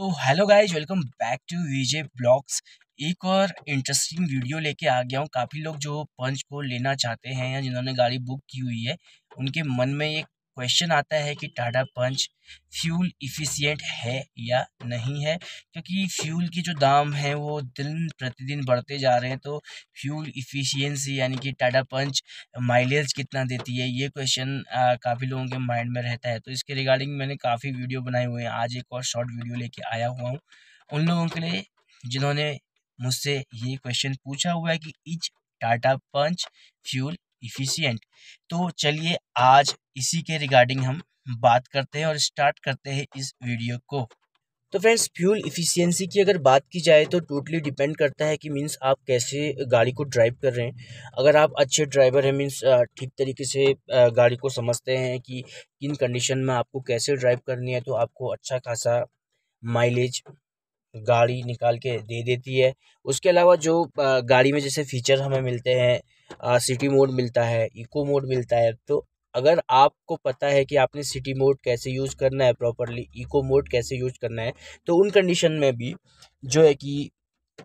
तो hello guys welcome back to VJ blogs एक और इंटरेस्टिंग वीडियो लेके आ गया हूँ काफ़ी लोग जो पंच को लेना चाहते हैं या जिन्होंने गाड़ी बुक की हुई है उनके मन में एक क्वेश्चन आता है कि टाटा पंच फ्यूल इफ़िशियंट है या नहीं है क्योंकि फ्यूल की जो दाम है वो दिन प्रतिदिन बढ़ते जा रहे हैं तो फ्यूल इफ़िशियंसी यानी कि टाटा पंच माइलेज कितना देती है ये क्वेश्चन काफ़ी लोगों के माइंड में रहता है तो इसके रिगार्डिंग मैंने काफ़ी वीडियो बनाए हुए हैं आज एक और शॉर्ट वीडियो लेके आया हुआ हूँ उन लोगों के लिए जिन्होंने मुझसे ये क्वेश्चन पूछा हुआ है कि which Tata Punch fuel efficient तो चलिए आज इसी के रिगार्डिंग हम बात करते हैं और स्टार्ट करते हैं इस वीडियो को तो फ्रेंड्स फ्यूल इफ़िशियंसी की अगर बात की जाए तो टोटली डिपेंड करता है कि मींस आप कैसे गाड़ी को ड्राइव कर रहे हैं अगर आप अच्छे ड्राइवर हैं मींस ठीक तरीके से गाड़ी को समझते हैं कि किन कंडीशन में आपको कैसे ड्राइव करनी है तो आपको अच्छा खासा माइलेज गाड़ी निकाल के दे देती है उसके अलावा जो गाड़ी में जैसे फीचर हमें मिलते हैं सिटी मोड मिलता है इको मोड मिलता है तो अगर आपको पता है कि आपने सिटी मोड कैसे यूज़ करना है प्रॉपरली इको मोड कैसे यूज़ करना है तो उन कंडीशन में भी जो है कि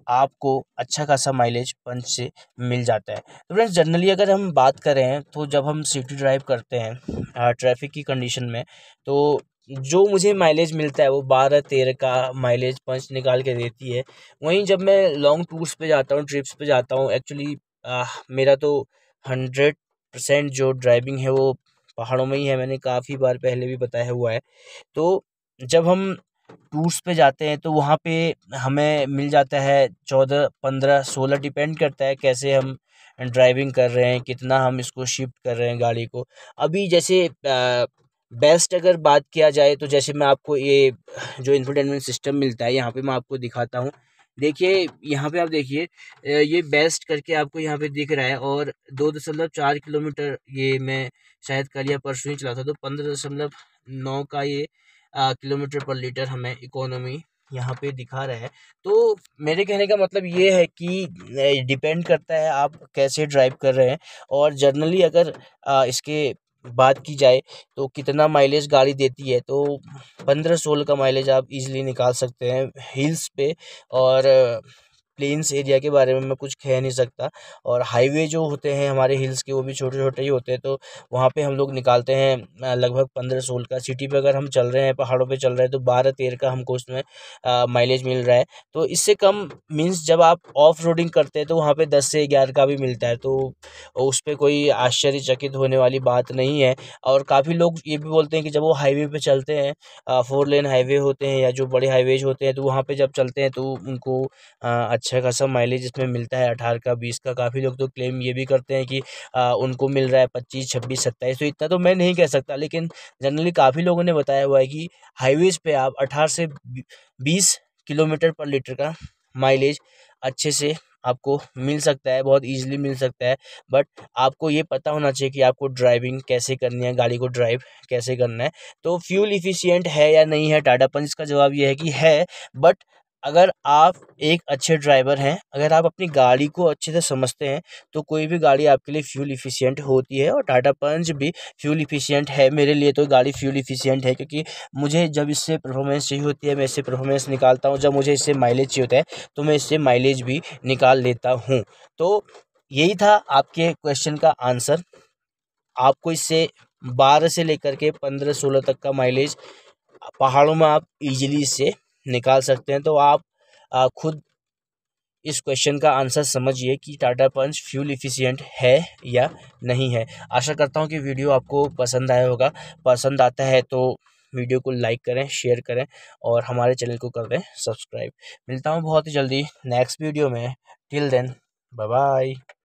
आपको अच्छा खासा माइलेज पंच से मिल जाता है तो फ्रेंड्स जनरली अगर हम बात करें तो जब हम सिटी ड्राइव करते हैं ट्रैफिक की कंडीशन में तो जो मुझे माइलेज मिलता है वो बारह तेरह का माइलेज पंच निकाल के देती है वहीं जब मैं लॉन्ग टूर्स पे जाता हूँ ट्रिप्स पे जाता हूँ एक्चुअली मेरा तो हंड्रेड परसेंट जो ड्राइविंग है वो पहाड़ों में ही है मैंने काफ़ी बार पहले भी बताया हुआ है तो जब हम टूर्स पे जाते हैं तो वहाँ पे हमें मिल जाता है चौदह पंद्रह सोलह डिपेंड करता है कैसे हम ड्राइविंग कर रहे हैं कितना हम इसको शिफ्ट कर रहे हैं गाड़ी को अभी जैसे आ, बेस्ट अगर बात किया जाए तो जैसे मैं आपको ये जो इन्फोटेनमेंट सिस्टम मिलता है यहाँ पे मैं आपको दिखाता हूँ देखिए यहाँ पे आप देखिए ये बेस्ट करके आपको यहाँ पे दिख रहा है और दो दशमलव चार किलोमीटर ये मैं शायद कल या परसों ही चला था तो पंद्रह दशमलव नौ का ये किलोमीटर पर लीटर हमें इकोनॉमी यहाँ पे दिखा रहा है तो मेरे कहने का मतलब ये है कि डिपेंड करता है आप कैसे ड्राइव कर रहे हैं और जनरली अगर इसके बात की जाए तो कितना माइलेज गाड़ी देती है तो पंद्रह सोलह का माइलेज आप इजीली निकाल सकते हैं हिल्स पे और प्लेन्स एरिया के बारे में मैं कुछ कह नहीं सकता और हाईवे जो होते हैं हमारे हिल्स के वो भी छोटे छोटे ही होते हैं तो वहाँ पे हम लोग निकालते हैं लगभग पंद्रह सोलह का सिटी पे अगर हम चल रहे हैं पहाड़ों पे चल रहे हैं तो बारह तेरह का हमको उसमें माइलेज मिल रहा है तो इससे कम मीन्स जब आप ऑफ रोडिंग करते हैं तो वहाँ पर दस से ग्यारह का भी मिलता है तो उस पर कोई आश्चर्यचकित होने वाली बात नहीं है और काफ़ी लोग ये भी बोलते हैं कि जब वो हाईवे पर चलते हैं फोर लेन हाईवे होते हैं या जो बड़े हाईवेज होते हैं तो वहाँ पर जब चलते हैं तो उनको अच्छा खासा माइलेज इसमें मिलता है अठारह का बीस का काफ़ी लोग तो क्लेम ये भी करते हैं कि आ, उनको मिल रहा है पच्चीस छब्बीस सत्ताईस तो इतना तो मैं नहीं कह सकता लेकिन जनरली काफ़ी लोगों ने बताया हुआ है कि हाईवेज़ पर आप अठारह से बीस किलोमीटर पर लीटर का माइलेज अच्छे से आपको मिल सकता है बहुत इजीली मिल सकता है बट आपको ये पता होना चाहिए कि आपको ड्राइविंग कैसे करनी है गाड़ी को ड्राइव कैसे करना है तो फ्यूल इफ़िशियंट है या नहीं है टाटा पंच का जवाब ये है कि है बट अगर आप एक अच्छे ड्राइवर हैं अगर आप अपनी गाड़ी को अच्छे से समझते हैं तो कोई भी गाड़ी आपके लिए फ्यूल इफ़िशियंट होती है और टाटा पंच भी फ्यूल इफ़िशियंट है मेरे लिए तो गाड़ी फ्यूल इफ़िशियंट है क्योंकि मुझे जब इससे परफॉर्मेंस चाहिए होती है मैं इससे परफॉर्मेंस निकालता हूँ जब मुझे इससे माइलेज चाहिए होता है तो मैं इससे माइलेज भी निकाल लेता हूँ तो यही था आपके क्वेश्चन का आंसर आपको इससे बारह से लेकर के पंद्रह सोलह तक का माइलेज पहाड़ों में आप इजीली इससे निकाल सकते हैं तो आप आ, खुद इस क्वेश्चन का आंसर समझिए कि टाटा पंच फ्यूल इफिशियंट है या नहीं है आशा करता हूँ कि वीडियो आपको पसंद आया होगा पसंद आता है तो वीडियो को लाइक करें शेयर करें और हमारे चैनल को कर दें सब्सक्राइब मिलता हूँ बहुत ही जल्दी नेक्स्ट वीडियो में टिल देन बाय